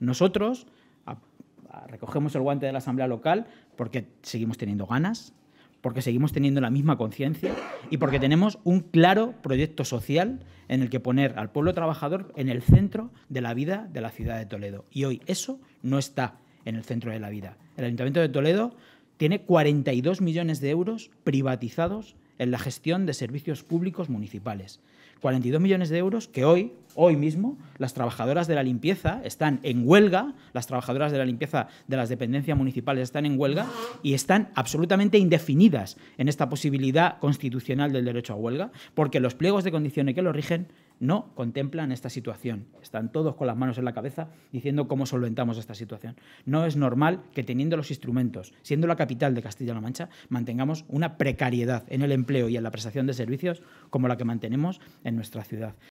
Nosotros recogemos el guante de la Asamblea Local porque seguimos teniendo ganas, porque seguimos teniendo la misma conciencia y porque tenemos un claro proyecto social en el que poner al pueblo trabajador en el centro de la vida de la ciudad de Toledo. Y hoy eso no está en el centro de la vida. El Ayuntamiento de Toledo tiene 42 millones de euros privatizados en la gestión de servicios públicos municipales. 42 millones de euros que hoy hoy mismo, las trabajadoras de la limpieza están en huelga, las trabajadoras de la limpieza de las dependencias municipales están en huelga y están absolutamente indefinidas en esta posibilidad constitucional del derecho a huelga, porque los pliegos de condiciones que lo rigen no contemplan esta situación. Están todos con las manos en la cabeza diciendo cómo solventamos esta situación. No es normal que teniendo los instrumentos, siendo la capital de Castilla-La Mancha, mantengamos una precariedad en el empleo y en la prestación de servicios como la que mantenemos en nuestra ciudad.